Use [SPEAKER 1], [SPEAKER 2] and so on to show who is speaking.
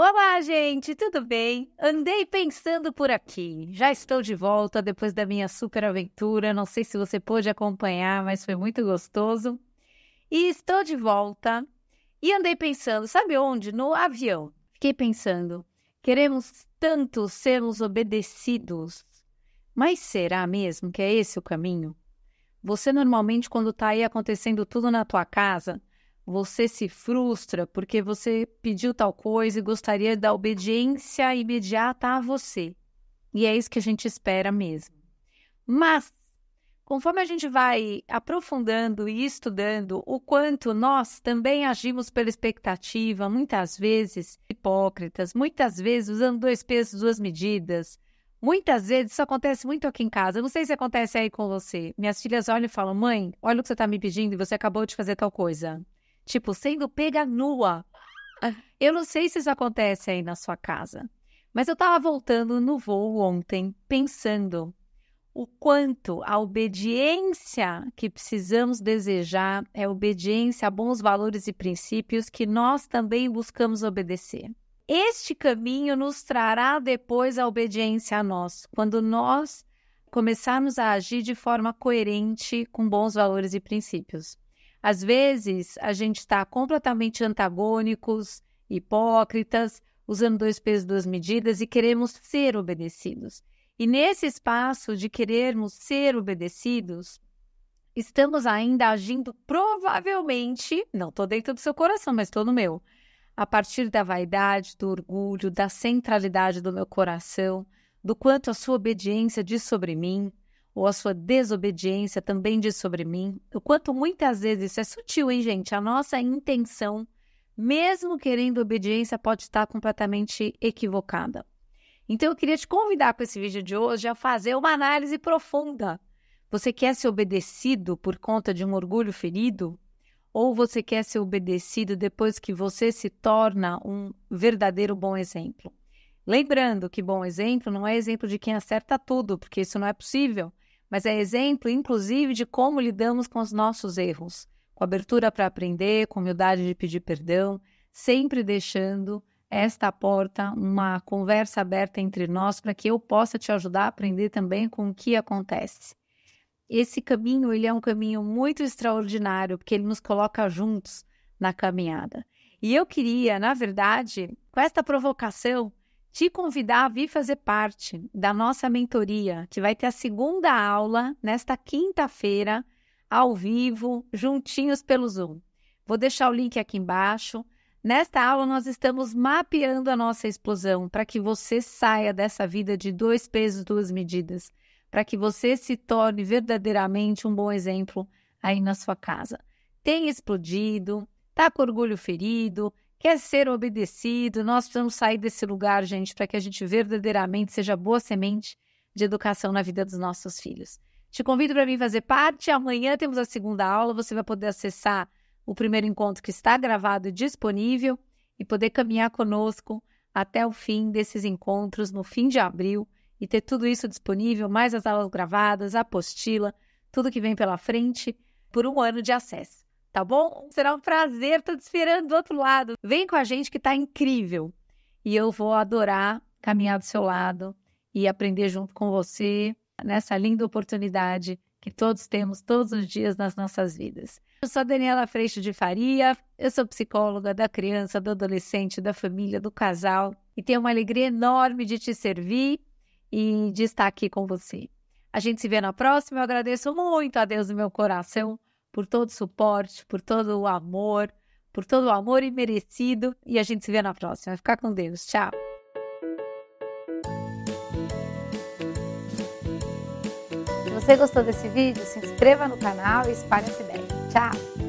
[SPEAKER 1] Olá, gente, tudo bem? Andei pensando por aqui. Já estou de volta depois da minha super aventura. Não sei se você pôde acompanhar, mas foi muito gostoso. E estou de volta e andei pensando, sabe onde? No avião. Fiquei pensando, queremos tanto sermos obedecidos, mas será mesmo que é esse o caminho? Você normalmente, quando está aí acontecendo tudo na tua casa, você se frustra porque você pediu tal coisa e gostaria da obediência imediata a você. E é isso que a gente espera mesmo. Mas, conforme a gente vai aprofundando e estudando o quanto nós também agimos pela expectativa, muitas vezes hipócritas, muitas vezes usando dois pesos, duas medidas, Muitas vezes isso acontece muito aqui em casa. Eu não sei se acontece aí com você. Minhas filhas olham e falam: Mãe, olha o que você está me pedindo e você acabou de fazer tal coisa. Tipo, sendo pega nua. Ah, eu não sei se isso acontece aí na sua casa, mas eu estava voltando no voo ontem pensando o quanto a obediência que precisamos desejar é obediência a bons valores e princípios que nós também buscamos obedecer. Este caminho nos trará depois a obediência a nós, quando nós começarmos a agir de forma coerente com bons valores e princípios. Às vezes, a gente está completamente antagônicos, hipócritas, usando dois pesos, duas medidas e queremos ser obedecidos. E nesse espaço de querermos ser obedecidos, estamos ainda agindo provavelmente, não estou dentro do seu coração, mas estou no meu, a partir da vaidade, do orgulho, da centralidade do meu coração, do quanto a sua obediência diz sobre mim, ou a sua desobediência também diz sobre mim. O quanto muitas vezes isso é sutil, hein, gente? A nossa intenção, mesmo querendo obediência, pode estar completamente equivocada. Então eu queria te convidar com esse vídeo de hoje a fazer uma análise profunda. Você quer ser obedecido por conta de um orgulho ferido? Ou você quer ser obedecido depois que você se torna um verdadeiro bom exemplo? Lembrando que bom exemplo não é exemplo de quem acerta tudo, porque isso não é possível mas é exemplo, inclusive, de como lidamos com os nossos erros, com abertura para aprender, com humildade de pedir perdão, sempre deixando esta porta, uma conversa aberta entre nós para que eu possa te ajudar a aprender também com o que acontece. Esse caminho, ele é um caminho muito extraordinário, porque ele nos coloca juntos na caminhada. E eu queria, na verdade, com esta provocação, te convidar a vir fazer parte da nossa mentoria, que vai ter a segunda aula nesta quinta-feira, ao vivo, juntinhos pelo Zoom. Vou deixar o link aqui embaixo. Nesta aula, nós estamos mapeando a nossa explosão para que você saia dessa vida de dois pesos, duas medidas, para que você se torne verdadeiramente um bom exemplo aí na sua casa. Tem explodido, está com orgulho ferido, quer ser obedecido. Nós precisamos sair desse lugar, gente, para que a gente verdadeiramente seja boa semente de educação na vida dos nossos filhos. Te convido para mim fazer parte. Amanhã temos a segunda aula. Você vai poder acessar o primeiro encontro que está gravado e disponível e poder caminhar conosco até o fim desses encontros no fim de abril e ter tudo isso disponível, mais as aulas gravadas, a apostila, tudo que vem pela frente, por um ano de acesso tá bom? Será um prazer, tô te esperando do outro lado. Vem com a gente que tá incrível. E eu vou adorar caminhar do seu lado e aprender junto com você nessa linda oportunidade que todos temos todos os dias nas nossas vidas. Eu sou Daniela Freixo de Faria, eu sou psicóloga da criança, do adolescente, da família, do casal e tenho uma alegria enorme de te servir e de estar aqui com você. A gente se vê na próxima. Eu agradeço muito a Deus do meu coração por todo o suporte, por todo o amor, por todo o amor imerecido. E a gente se vê na próxima. Ficar com Deus. Tchau. Se você gostou desse vídeo, se inscreva no canal e espalhe essa ideia. Tchau!